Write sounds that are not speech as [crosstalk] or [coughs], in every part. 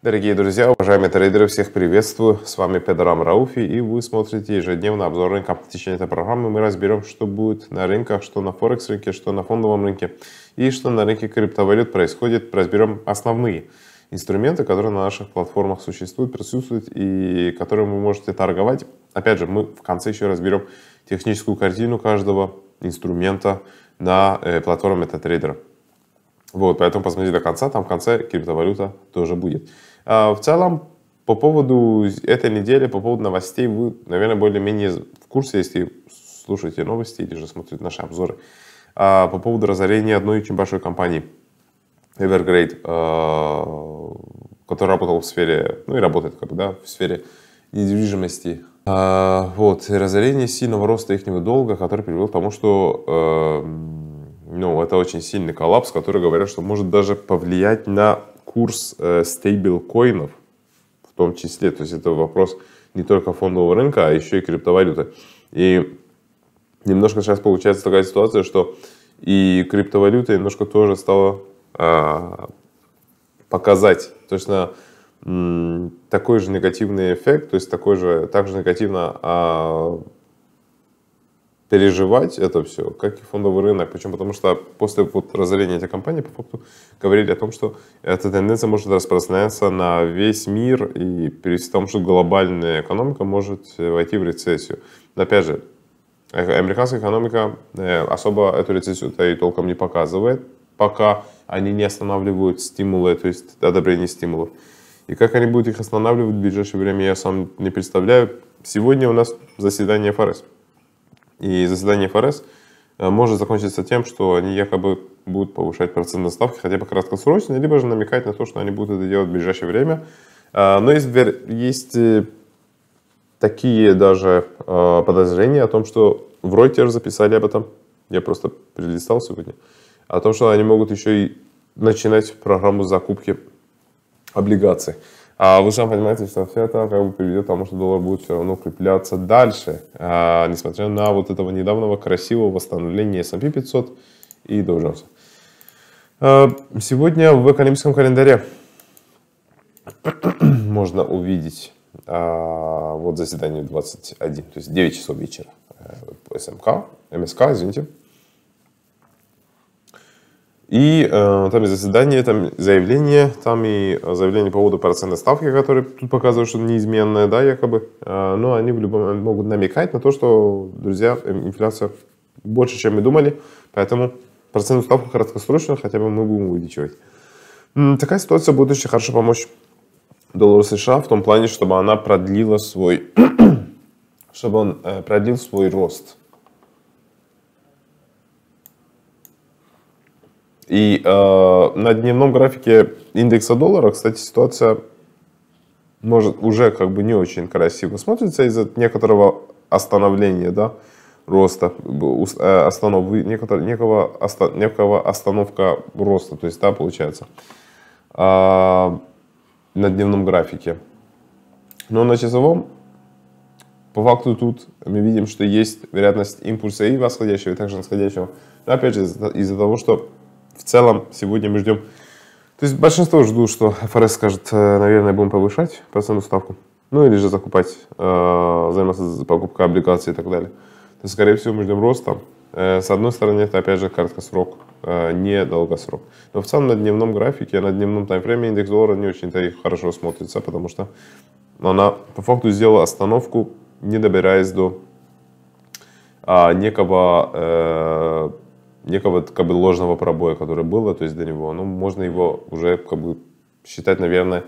Дорогие друзья, уважаемые трейдеры, всех приветствую. С вами Педрам Рауфи и вы смотрите ежедневно обзор рынка. В течение этой программы мы разберем, что будет на рынках, что на Форекс рынке, что на фондовом рынке и что на рынке криптовалют происходит. Разберем основные инструменты, которые на наших платформах существуют, присутствуют и которые вы можете торговать. Опять же, мы в конце еще разберем техническую картину каждого инструмента на э, платформе Трейдера. Вот, поэтому посмотрите до конца, там в конце криптовалюта тоже будет. А, в целом, по поводу этой недели, по поводу новостей, вы, наверное, более-менее в курсе, если слушаете новости или же смотрите наши обзоры. А, по поводу разорения одной очень большой компании, Evergrade, а, которая работала в сфере, ну и работает как бы, да, в сфере недвижимости. вот, разорение сильного роста их долга, который привел к тому, что эм, ну, это очень сильный коллапс, который, говорят, что может даже повлиять на курс э, стейблкоинов в том числе. То есть это вопрос не только фондового рынка, а еще и криптовалюты. И немножко сейчас получается такая ситуация, что и криптовалюта немножко тоже стала а, показать точно такой же негативный эффект, то есть такой же, также негативно а, переживать это все, как и фондовый рынок. Почему? Потому что после вот разорения этой компании, по факту, говорили о том, что эта тенденция может распространяться на весь мир, и при том, что глобальная экономика может э, войти в рецессию. Но опять же, э, американская экономика э, особо эту рецессию-то и толком не показывает, пока они не останавливают стимулы, то есть одобрение стимулов. И как они будут их останавливать в ближайшее время, я сам не представляю. Сегодня у нас заседание ФРС. И заседание ФРС э, может закончиться тем, что они якобы будут повышать процентные ставки хотя бы краткосрочно, либо же намекать на то, что они будут это делать в ближайшее время. А, но есть, есть э, такие даже э, подозрения о том, что в Reuters записали об этом, я просто перелистал сегодня, о том, что они могут еще и начинать программу закупки облигаций. А вы сами понимаете, что все это как бы приведет к тому, что доллар будет все равно укрепляться дальше, а, несмотря на вот этого недавнего красивого восстановления S&P 500 и Dow Jones. А, сегодня в экономическом календаре [clears throat] можно увидеть а, вот заседание 21, то есть 9 часов вечера СМК, э, МСК, извините. И э, там и заседание, там и заявление, там и э, заявление по поводу процентной ставки, которые тут показывают, что неизменная, да, якобы. Э, но они в любом могут намекать на то, что, друзья, э, инфляция больше, чем мы думали, поэтому процентную ставку краткосрочно хотя бы мы будем увеличивать. Такая ситуация будет очень хорошо помочь доллару США в том плане, чтобы она продлила свой, [clears throat] чтобы он э, продлил свой рост. И э, на дневном графике индекса доллара, кстати, ситуация может уже как бы не очень красиво смотрится из-за некоторого остановления, да, роста, э, останов, некотор, некого, оста, некого остановка роста, то есть, да, получается, а, на дневном графике. Но на часовом, по факту тут мы видим, что есть вероятность импульса и восходящего, и также нисходящего. Но опять же, из-за из того, что в целом сегодня мы ждем... То есть большинство ждут, что ФРС скажет, «Э, наверное, будем повышать процентную ставку. Ну или же закупать, э, заниматься покупкой облигаций и так далее. То есть, скорее всего, мы ждем роста. Э, с одной стороны, это опять же краткосрок, э, не долгосрок. Но в целом на дневном графике, на дневном таймфрейме индекс доллара не очень-то хорошо смотрится, потому что она по факту сделала остановку, не добираясь до а, некого некого как бы ложного пробоя, который было, то есть до него, ну, можно его уже как бы считать, наверное,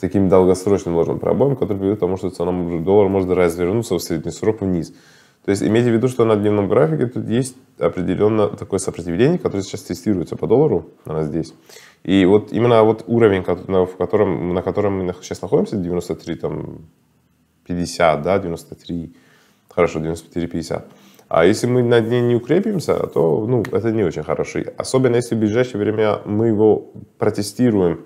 таким долгосрочным ложным пробоем, который приведет к тому, что цена доллара может развернуться в средний срок вниз. То есть имейте в виду, что на дневном графике тут есть определенно такое сопротивление, которое сейчас тестируется по доллару, она здесь. И вот именно вот уровень, в котором, на котором мы сейчас находимся, 93, там, 50, да, 93, хорошо, 93, 50, а если мы над ней не укрепимся, то ну, это не очень хорошо. Особенно если в ближайшее время мы его протестируем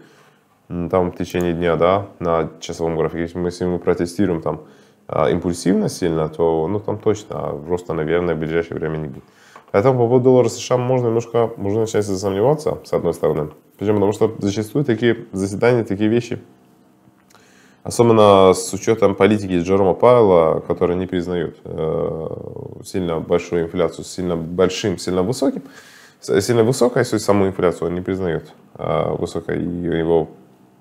там, в течение дня да, на часовом графике. Если мы, если мы протестируем там, а, импульсивно сильно, то ну, там точно а роста, наверное, в ближайшее время не будет. Поэтому по поводу доллара США можно немножко, можно начать сомневаться, с одной стороны. причем Потому что зачастую такие заседания, такие вещи – Особенно с учетом политики Джерома Павла, который не признает э, сильно большую инфляцию, сильно большим, сильно высоким. Сильно высокая, суть саму инфляцию он не признает э, высокой, его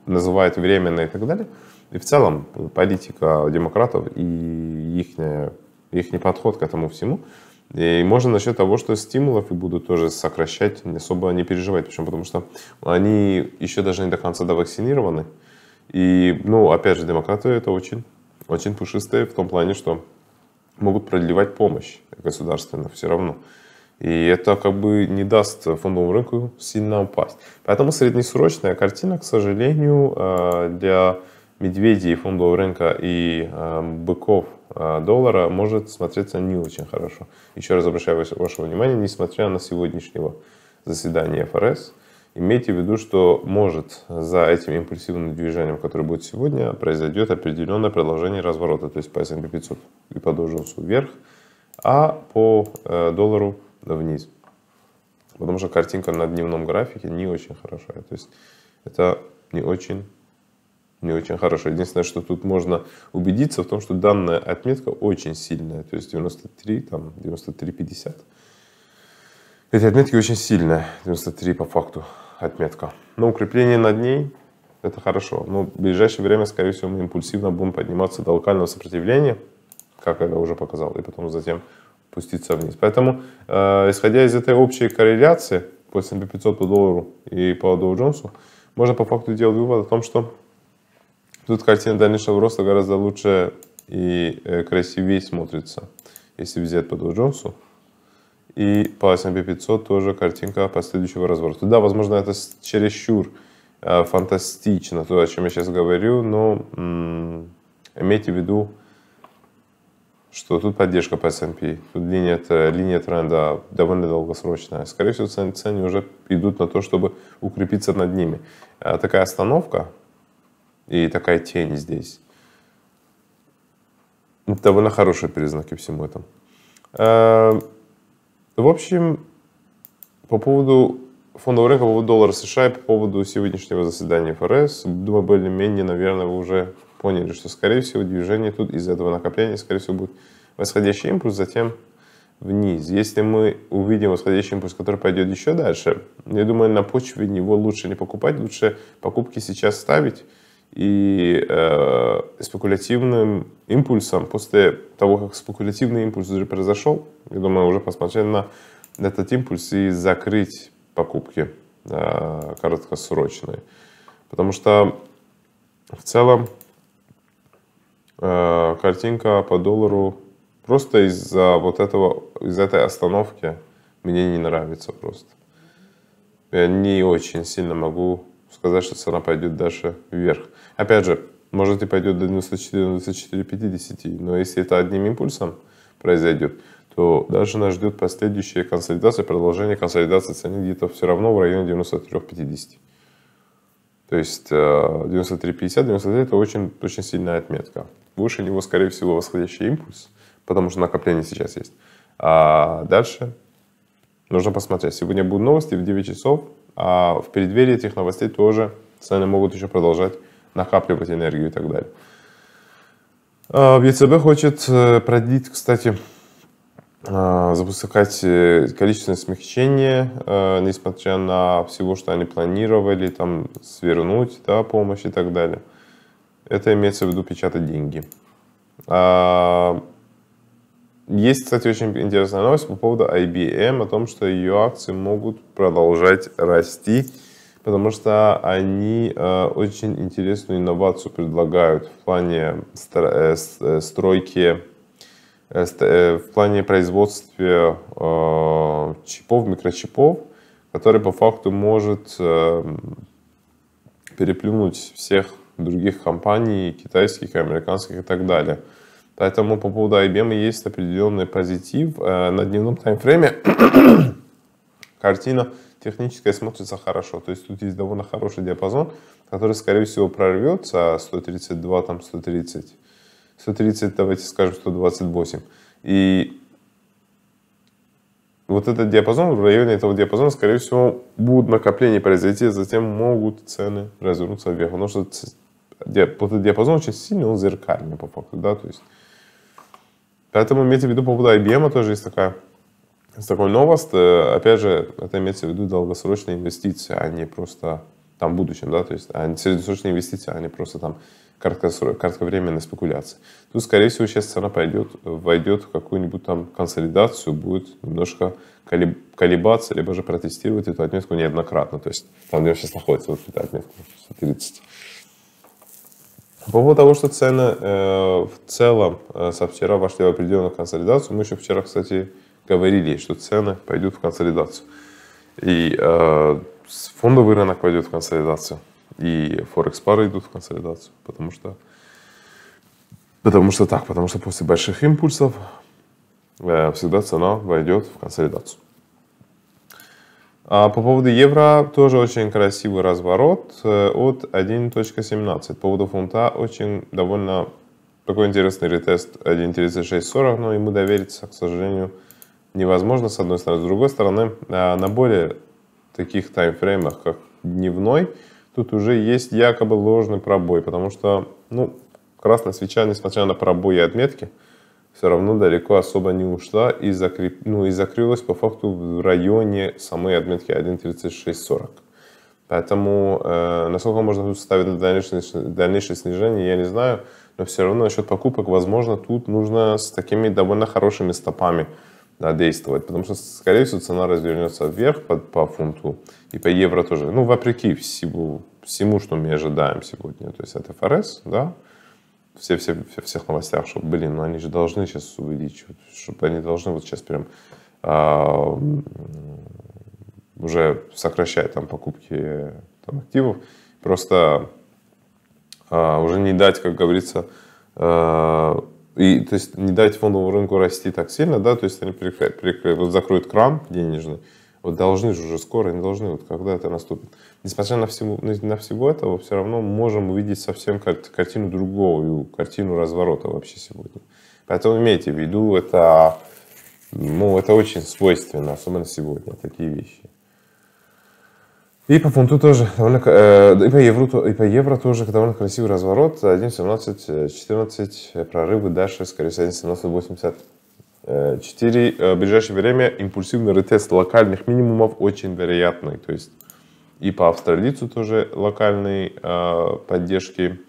называют временной и так далее. И в целом политика демократов и их, их не подход к этому всему. И можно насчет того, что стимулов и будут тоже сокращать, особо не переживать. Почему? Потому что они еще даже не до конца довакцинированы. вакцинированы. И, ну, опять же, демократы это очень, очень пушистые в том плане, что могут продлевать помощь государственную все равно. И это как бы не даст фондовому рынку сильно упасть. Поэтому среднесрочная картина, к сожалению, э, для медведей фондового рынка и э, быков э, доллара может смотреться не очень хорошо. Еще раз обращаю ваше внимание, несмотря на сегодняшнего заседания ФРС, Имейте в виду, что может за этим импульсивным движением, которое будет сегодня, произойдет определенное продолжение разворота, то есть по S&P 500 и по вверх, а по э, доллару вниз. Потому что картинка на дневном графике не очень хорошая. То есть это не очень не очень хорошо. Единственное, что тут можно убедиться в том, что данная отметка очень сильная, то есть 93, там 93,50 эти отметки очень сильные, 93 по факту отметка. Но укрепление над ней – это хорошо. Но в ближайшее время, скорее всего, мы импульсивно будем подниматься до локального сопротивления, как я уже показал, и потом затем пуститься вниз. Поэтому, э, исходя из этой общей корреляции по S&P 500 по доллару и по Dow Jones, можно по факту делать вывод о том, что тут картина дальнейшего роста гораздо лучше и э, красивее смотрится, если взять по Dow Jones. И по S&P 500 тоже картинка последующего разворота. Да, возможно, это чересчур э, фантастично, то, о чем я сейчас говорю, но м -м, имейте в виду, что тут поддержка по S&P, тут линия, линия тренда довольно долгосрочная. Скорее всего, цены, цены уже идут на то, чтобы укрепиться над ними. А такая остановка и такая тень здесь. Довольно хорошие признаки всему этому. Эм, в общем, по поводу фондового рынка, по поводу доллара США и по поводу сегодняшнего заседания ФРС, думаю, более-менее, наверное, вы уже поняли, что, скорее всего, движение тут из этого накопления, скорее всего, будет восходящий импульс, затем вниз. Если мы увидим восходящий импульс, который пойдет еще дальше, я думаю, на почве него лучше не покупать, лучше покупки сейчас ставить, и э, спекулятивным импульсом, после того, как спекулятивный импульс уже произошел, я думаю, уже посмотрели на этот импульс и закрыть покупки э, короткосрочные. Потому что в целом э, картинка по доллару просто из-за вот этого, из этой остановки мне не нравится просто. Я не очень сильно могу сказать, что цена пойдет дальше вверх. Опять же, может и пойдет до 94-94-50, но если это одним импульсом произойдет, то дальше нас ждет последующая консолидация, продолжение консолидации цены где-то все равно в районе 93-50. То есть 93, 50, 93 это очень, очень сильная отметка. Выше него, скорее всего, восходящий импульс, потому что накопление сейчас есть. А дальше нужно посмотреть. Сегодня будут новости в 9 часов а в преддверии этих новостей тоже цены могут еще продолжать накапливать энергию и так далее. ЕЦБ а, хочет э, продлить, кстати, а, запускать э, количественное смягчение, э, несмотря на всего, что они планировали, там, свернуть да, помощь и так далее. Это имеется в виду печатать деньги. А, есть, кстати, очень интересная новость по поводу IBM, о том, что ее акции могут продолжать расти, потому что они э, очень интересную инновацию предлагают в плане э, э, стройки, в плане производства чипов, микрочипов, который по факту может эм, переплюнуть всех других компаний, китайских, американских и так далее – Поэтому по поводу IBM есть определенный позитив. Э, на дневном таймфрейме [clears throat] картина техническая смотрится хорошо. То есть тут есть довольно хороший диапазон, который, скорее всего, прорвется 132, там 130. 130, давайте скажем, 128. И вот этот диапазон, в районе этого диапазона, скорее всего, будут накопления произойти, а затем могут цены развернуться вверх. Потому что вот этот диапазон очень сильный, он зеркальный по факту, да, то есть Поэтому имейте в виду по поводу IBM тоже есть такая есть такой новость. Э, опять же, это имеется в виду долгосрочные инвестиции, а не просто там в будущем, да, то есть а не среднесрочные инвестиции, а не просто там кратковременные спекуляции. Тут, скорее всего, сейчас цена пойдет, войдет в какую-нибудь там консолидацию, будет немножко колебаться, либо же протестировать эту отметку неоднократно. То есть там, где сейчас находится, вот эта отметка 130. По поводу того, что цены э, в целом э, со вчера вошли в определенную консолидацию, мы еще вчера, кстати, говорили, что цены пойдут в консолидацию. И э, фондовый рынок пойдет в консолидацию, и форекс пары идут в консолидацию, потому что, потому что так, потому что после больших импульсов э, всегда цена войдет в консолидацию. А по поводу евро тоже очень красивый разворот э, от 1.17. По поводу фунта очень довольно такой интересный ретест 1.3640, но ему довериться, к сожалению, невозможно с одной стороны. С другой стороны, э, на более таких таймфреймах, как дневной, тут уже есть якобы ложный пробой, потому что ну, красная свеча, несмотря на пробой и отметки, все равно далеко особо не ушла и, закреп... ну, и закрылась по факту в районе самой отметки 1.3640. Поэтому э, насколько можно тут ставить на дальнейшее, дальнейшее снижение, я не знаю. Но все равно насчет покупок, возможно, тут нужно с такими довольно хорошими стопами да, действовать. Потому что, скорее всего, цена развернется вверх по, по фунту и по евро тоже. Ну, вопреки всему, всему, что мы ожидаем сегодня. То есть от ФРС, да, все, все, все, всех новостях, что, блин, ну они же должны сейчас увеличивать, чтобы они должны вот сейчас прям а, уже сокращать там покупки там, активов, просто а, уже не дать, как говорится, а, и, то есть не дать фондовому рынку расти так сильно, да, то есть они прикры, прикры, вот закроют кран денежный, вот должны же уже скоро, они должны, вот когда это наступит несмотря на, всего, на, всего этого, все равно можем увидеть совсем кар картину другую, картину разворота вообще сегодня. Поэтому имейте в виду, это, ну, это очень свойственно, особенно сегодня, такие вещи. И по фунту тоже, довольно, э, и, по евро, и по евро тоже довольно красивый разворот. 1.17.14, э, э, прорывы дальше, скорее всего, 1.17.84. Э, в ближайшее время импульсивный ретест локальных минимумов очень вероятный. То есть и по австралийцу тоже локальной э, а, поддержки.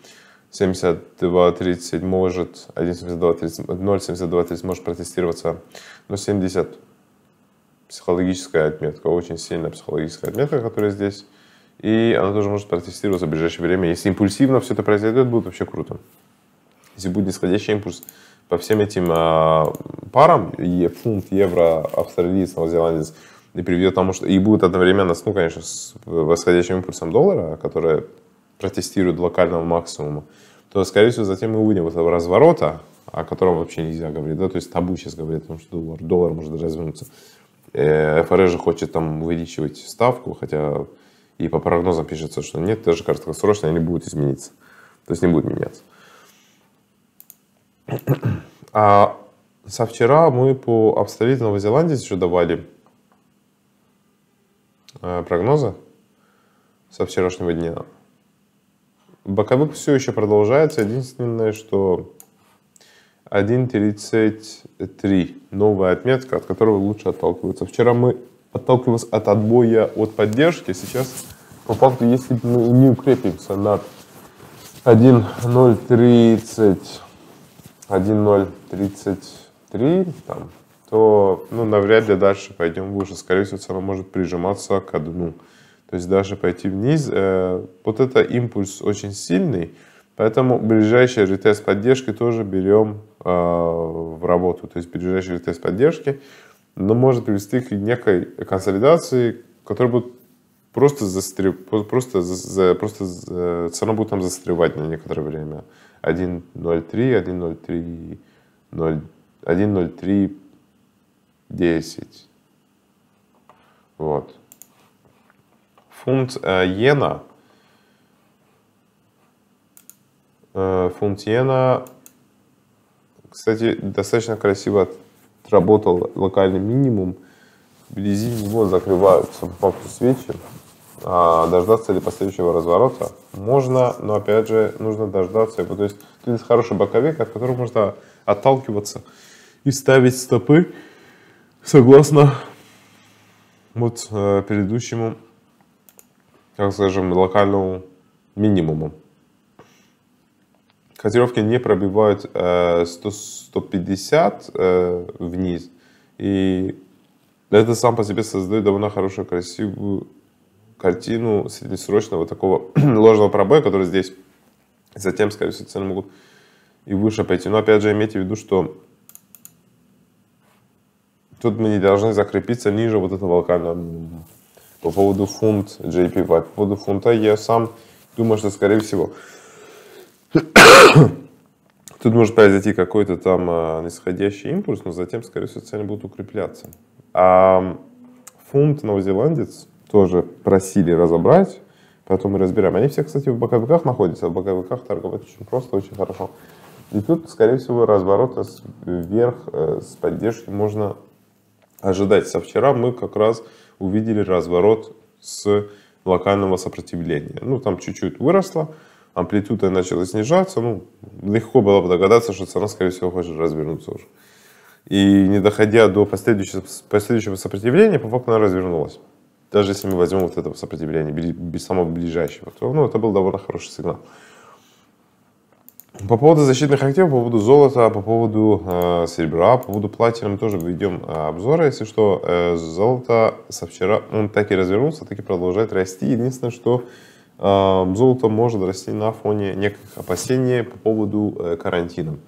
72.30 может, 0.72.30 может протестироваться, но 70 психологическая отметка, очень сильная психологическая отметка, которая здесь. И она тоже может протестироваться в ближайшее время. Если импульсивно все это произойдет, будет вообще круто. Если будет нисходящий импульс по всем этим э, парам, е, фунт, евро, австралиец, новозеландец, и приведет к тому, что... И будет одновременно, ну, конечно, с восходящим импульсом доллара, который протестирует локального максимума, то, скорее всего, затем мы увидим этого разворота, о котором вообще нельзя говорить, да, то есть табу сейчас говорит о том, что доллар, доллар может развернуться. Э, ФРС же хочет там увеличивать ставку, хотя и по прогнозам пишется, что нет, даже краткосрочно они будут измениться. То есть не будут меняться. А со вчера мы по обстоятельствам Новой Зеландии еще давали Э, прогноза со вчерашнего дня. Боковик все еще продолжается. Единственное, что 1.33 новая отметка, от которой лучше отталкиваться. Вчера мы отталкивались от отбоя от поддержки. Сейчас, по факту, если мы не укрепимся над 1.030, 1.033, там, то ну, навряд ли дальше пойдем выше. Скорее всего, цена может прижиматься к дну. То есть даже пойти вниз, э, вот это импульс очень сильный, поэтому ближайший ретест поддержки тоже берем э, в работу. То есть ближайший ретест поддержки но может привести к некой консолидации, которая будет просто застрев... просто, за... просто за... Э, цена будет там застревать на некоторое время. 1.03, 1.03, 0... 1.03 10. Вот. Фунт э, иена, э, фунт иена, кстати, достаточно красиво отработал локальный минимум. Вблизи него закрываются факту свечи. А дождаться ли последующего разворота? Можно, но опять же нужно дождаться его. То есть тут есть хороший боковик, от которого можно отталкиваться и ставить стопы. Согласно вот э, предыдущему, как скажем, локальному минимуму. Котировки не пробивают э, 100, 150 э, вниз. И это сам по себе создает довольно хорошую, красивую картину среднесрочного такого [clears throat] ложного пробоя, который здесь затем, скорее всего, цены могут и выше пойти. Но опять же, имейте в виду, что тут мы не должны закрепиться ниже вот этого локального минимума. По поводу фунт JPY, по поводу фунта я сам думаю, что скорее всего [coughs] тут может произойти какой-то там э, нисходящий импульс, но затем, скорее всего, цены будут укрепляться. А фунт новозеландец тоже просили разобрать, потом мы разбираем. Они все, кстати, в боковиках находятся, в боковиках торговать очень просто, очень хорошо. И тут, скорее всего, разворот вверх э, с поддержки можно ожидать. Со вчера мы как раз увидели разворот с локального сопротивления. Ну, там чуть-чуть выросло, амплитуда начала снижаться. Ну, легко было бы догадаться, что цена, скорее всего, хочет развернуться уже. И не доходя до последующего, последующего сопротивления, по факту она развернулась. Даже если мы возьмем вот этого сопротивления, самого ближайшего, то ну, это был довольно хороший сигнал. По поводу защитных активов, по поводу золота, по поводу э, серебра, по поводу платина тоже ведем э, обзоры. Если что, э, золото со вчера, он так и развернулся, так и продолжает расти. Единственное, что э, золото может расти на фоне неких опасений по поводу э, карантина.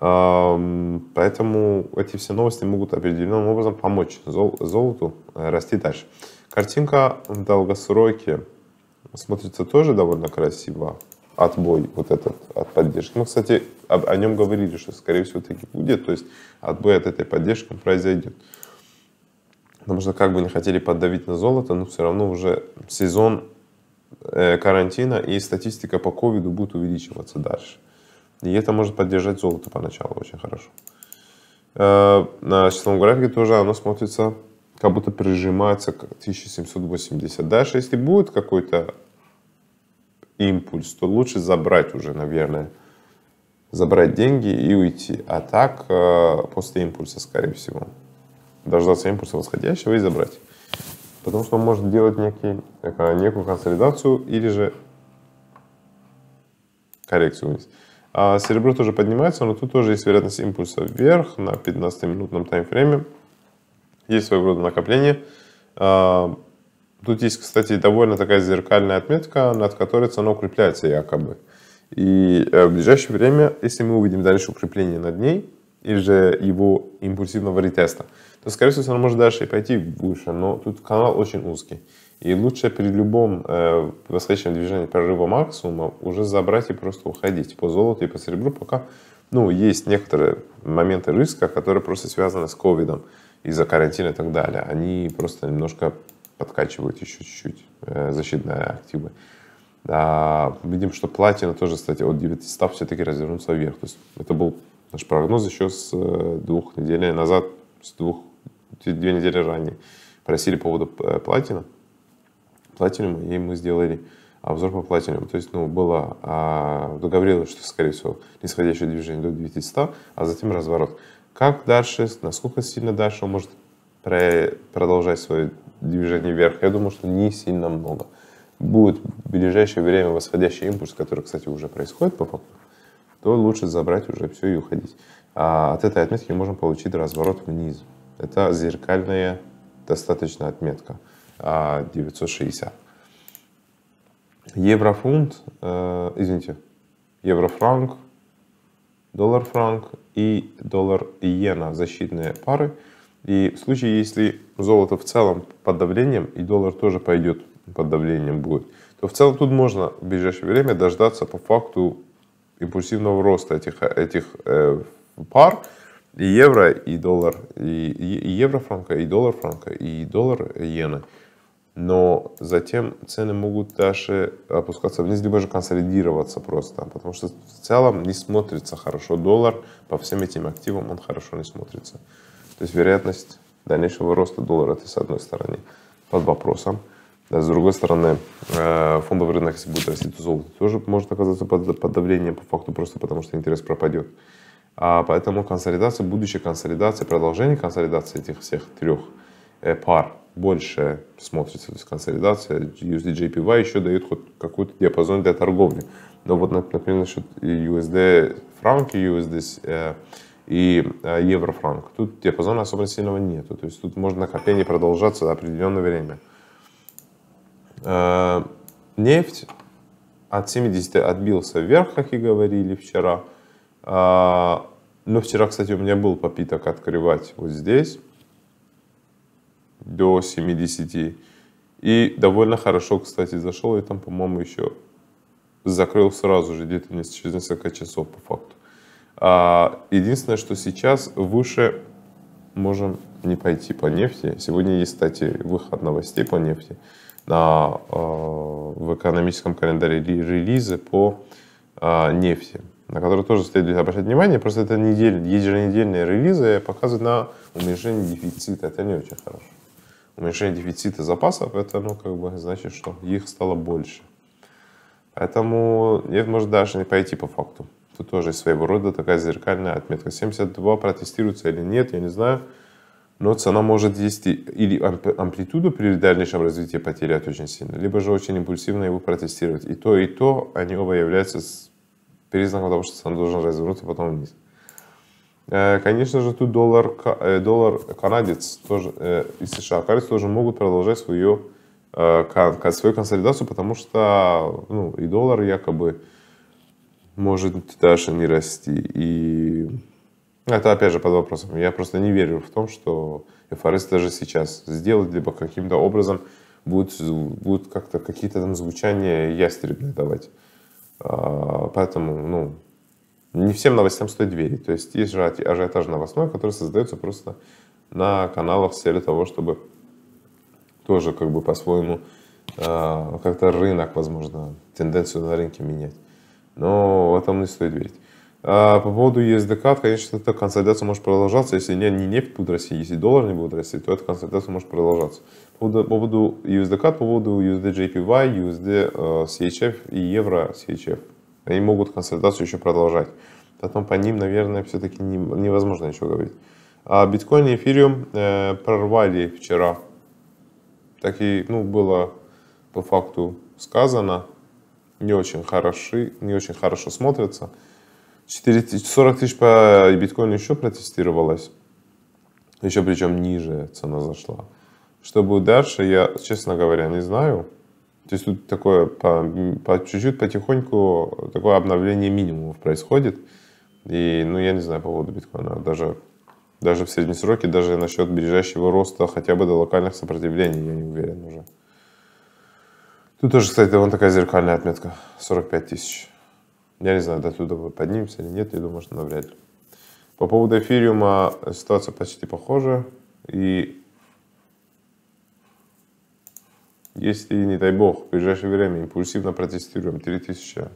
Э, поэтому эти все новости могут определенным образом помочь зол, золоту э, расти дальше. Картинка в долгосроке смотрится тоже довольно красиво отбой вот этот от поддержки. Мы, кстати, об, о нем говорили, что, скорее всего, таки будет, то есть отбой от этой поддержки произойдет. Потому что как бы не хотели поддавить на золото, но все равно уже сезон э, карантина и статистика по ковиду будет увеличиваться дальше. И это может поддержать золото поначалу очень хорошо. Э, на часовом графике тоже оно смотрится, как будто прижимается к 1780. Дальше, если будет какой-то импульс, то лучше забрать уже, наверное, забрать деньги и уйти. А так э, после импульса, скорее всего, дождаться импульса восходящего и забрать. Потому что он может делать некий, э, некую консолидацию или же коррекцию вниз. А серебро тоже поднимается, но тут тоже есть вероятность импульса вверх на 15-минутном таймфрейме. Есть своего рода накопление. А, Тут есть, кстати, довольно такая зеркальная отметка, над которой цена укрепляется якобы. И э, в ближайшее время, если мы увидим дальше укрепление над ней, или же его импульсивного ретеста, то, скорее всего, она может дальше и пойти выше, но тут канал очень узкий. И лучше при любом э, восходящем движении прорыва максимума уже забрать и просто уходить по золоту и по серебру, пока ну, есть некоторые моменты риска, которые просто связаны с ковидом из-за карантина и так далее. Они просто немножко подкачивают еще чуть-чуть э, защитные активы. А, видим, что платина тоже, кстати, от 900 все-таки развернулся вверх. То есть это был наш прогноз еще с э, двух недель назад, с двух, две недели ранее. Просили по поводу э, платина, платину и мы сделали обзор а, по платинам. То есть, ну, было а, договорилось, что, скорее всего, нисходящее движение до 900, а затем разворот. Как дальше, насколько сильно дальше он может продолжать свое движение вверх, я думаю, что не сильно много. Будет в ближайшее время восходящий импульс, который, кстати, уже происходит по факту, то лучше забрать уже все и уходить. А от этой отметки мы можем получить разворот вниз. Это зеркальная достаточно отметка 960. А, Еврофунт, э, извините, еврофранк, доллар-франк и доллар-иена, защитные пары – и в случае, если золото в целом под давлением, и доллар тоже пойдет под давлением будет, то в целом тут можно в ближайшее время дождаться по факту импульсивного роста этих, этих э, пар, и евро, и доллар, и, и евро франка, и доллар франка, и доллар иена. Но затем цены могут дальше опускаться вниз, либо же консолидироваться просто, потому что в целом не смотрится хорошо доллар, по всем этим активам он хорошо не смотрится. То есть вероятность дальнейшего роста доллара, это с одной стороны под вопросом. Да, с другой стороны, э, фондовый рынок, если будет расти, то золото тоже может оказаться под, под давлением по факту, просто потому что интерес пропадет. А поэтому консолидация, будущая консолидация, продолжение консолидации этих всех трех э, пар больше смотрится. То есть консолидация USDJPY еще дает хоть какой-то диапазон для торговли. Но вот, например, насчет USD-франки, USD, -франки, USD э, и э, еврофранк. Тут диапазона особо сильного нету. То есть тут можно накопление продолжаться до определенное время. Э, нефть от 70 отбился вверх, как и говорили вчера. Э, но вчера, кстати, у меня был попиток открывать вот здесь до 70. И довольно хорошо, кстати, зашел. И там, по-моему, еще закрыл сразу же, где-то через несколько часов по факту. А, единственное, что сейчас выше можем не пойти по нефти. Сегодня есть, кстати, выход новостей по нефти на, а, в экономическом календаре релизы по а, нефти, на которые тоже следует обращать внимание. Просто это недель, еженедельные релизы показывают на уменьшение дефицита. Это не очень хорошо. Уменьшение дефицита запасов, это ну, как бы значит, что их стало больше. Поэтому нет, может даже не пойти по факту это тоже своего рода такая зеркальная отметка. 72 протестируется или нет, я не знаю. Но цена может есть или амплитуду при дальнейшем развитии потерять очень сильно, либо же очень импульсивно его протестировать. И то, и то, они оба являются признаком того, что цена должен развернуться а потом вниз. Э, конечно же, тут доллар, э, доллар канадец тоже, э, и США, кажется, тоже могут продолжать свою, свою консолидацию, потому что ну, и доллар якобы может Даша не расти. И это опять же под вопросом. Я просто не верю в том, что ФРС даже сейчас сделает, либо каким-то образом будут, будут как-то какие-то там звучания ястребные давать. А, поэтому, ну, не всем новостям стоит верить. То есть есть же ажиотаж новостной, который создается просто на каналах с целью того, чтобы тоже как бы по-своему а, как-то рынок, возможно, тенденцию на рынке менять но в этом не стоит верить. А по поводу ЕСДК, e конечно, эта консолидация может продолжаться, если не, не нефть будет расти, если доллар не будет расти, то эта консолидация может продолжаться. По поводу, по поводу USDK, e по поводу USDJPY, e USD э, CHF и евро CHF, они могут консолидацию еще продолжать. Потом по ним, наверное, все-таки не, невозможно ничего говорить. А биткоин и эфириум э, прорвали вчера. Так и ну, было по факту сказано не очень хороши, не очень хорошо смотрятся. 40 тысяч по биткоину еще протестировалось. Еще причем ниже цена зашла. Что будет дальше, я, честно говоря, не знаю. То есть тут такое по, по чуть-чуть, потихоньку такое обновление минимумов происходит. И, ну, я не знаю по поводу биткоина. Даже, даже в среднем сроке, даже насчет ближайшего роста хотя бы до локальных сопротивлений, я не уверен уже. Тут ну, тоже, кстати, вон такая зеркальная отметка. 45 тысяч. Я не знаю, до туда мы поднимемся или нет. Я думаю, что навряд ли. По поводу эфириума э, ситуация почти похожа. И если, не дай бог, в ближайшее время импульсивно протестируем 3100,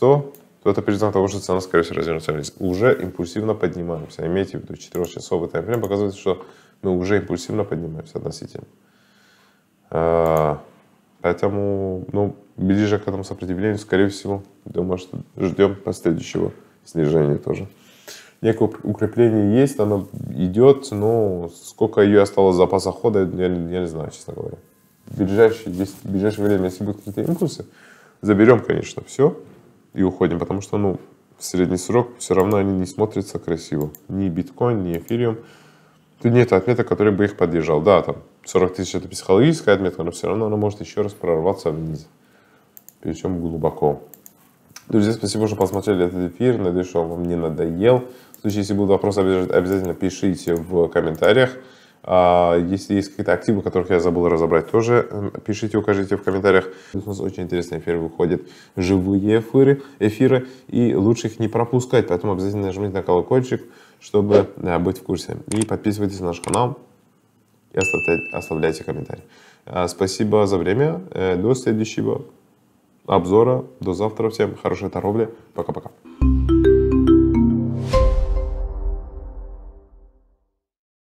то это признак того, что цена, скорее всего, развернется вниз. Уже импульсивно поднимаемся. Имейте в виду, 4-часовый таймфрейм показывает, что мы уже импульсивно поднимаемся относительно. А, Поэтому, ну, ближе к этому сопротивлению, скорее всего, думаю, что ждем последующего снижения тоже. Некое укрепление есть, оно идет, но сколько ее осталось запаса хода, я, я не знаю, честно говоря. В ближайшее, в ближайшее время, если будут какие-то импульсы, заберем, конечно, все и уходим, потому что, ну, в средний срок все равно они не смотрятся красиво. Ни биткоин, ни эфириум. Тут нет отмета, который бы их поддержал. Да, там 40 тысяч это психологическая отметка, но все равно она может еще раз прорваться вниз. Причем глубоко. Друзья, спасибо, что посмотрели этот эфир. Надеюсь, что он вам не надоел. В случае, если будут вопросы, обязательно пишите в комментариях. А, если есть какие-то активы, которых я забыл разобрать, тоже эм, пишите, укажите в комментариях. У нас очень интересные эфиры выходят живые эфиры, эфиры, и лучше их не пропускать, поэтому обязательно нажмите на колокольчик чтобы э, быть в курсе. И подписывайтесь на наш канал и оставляйте, комментарии. Э, спасибо за время. Э, до следующего обзора. До завтра всем. Хорошей торговли. Пока-пока.